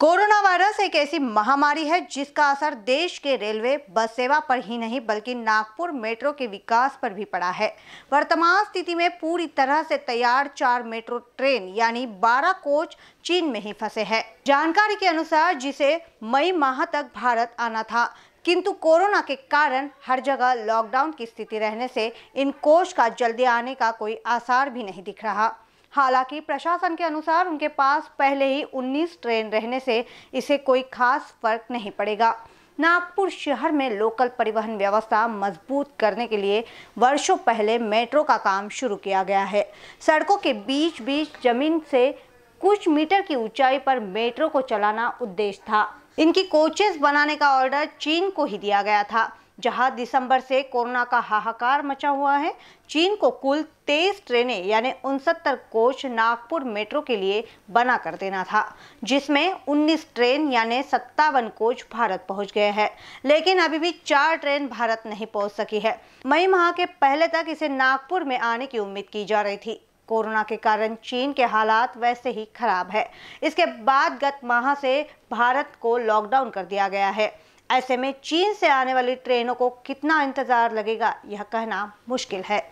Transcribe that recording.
corona virus एक ऐसी महामारी है जिसका असर देश के रेलवे बस सेवा पर ही नहीं बल्कि नागपुर मेट्रो के विकास पर भी पड़ा है वर्तमान स्थिति में पूरी तरह से तैयार चार मेट्रो ट्रेन यानी 12 कोच चीन में ही फंसे हैं जानकारी के अनुसार जिसे मई माह तक भारत आना था किंतु कोरोना के कारण हर जगह लॉकडाउन की स्थिति रहने से इन कोच का जल्दी आने का कोई आसार भी नहीं दिख रहा हालांकि प्रशासन के अनुसार उनके पास पहले ही 19 ट्रेन रहने से इसे कोई खास फर्क नहीं पड़ेगा नागपुर शहर में लोकल परिवहन व्यवस्था मजबूत करने के लिए वर्षों पहले मेट्रो का काम शुरू किया गया है सड़कों के बीच बीच जमीन से कुछ मीटर की ऊंचाई पर मेट्रो को चलाना उद्देश्य था इनकी कोचेस बनाने का ऑर्डर चीन को ही दिया गया था जहां दिसंबर से कोरोना का हाहाकार मचा हुआ है चीन को कुल तेईस ट्रेनें यानी उनसत्तर कोच नागपुर मेट्रो के लिए बना कर देना था जिसमें 19 ट्रेन यानी सत्तावन कोच भारत पहुंच गए हैं लेकिन अभी भी चार ट्रेन भारत नहीं पहुंच सकी है मई माह के पहले तक इसे नागपुर में आने की उम्मीद की जा रही थी कोरोना के कारण चीन के हालात वैसे ही खराब है इसके बाद गत माह से भारत को लॉकडाउन कर दिया गया है ऐसे में चीन से आने वाली ट्रेनों को कितना इंतज़ार लगेगा यह कहना मुश्किल है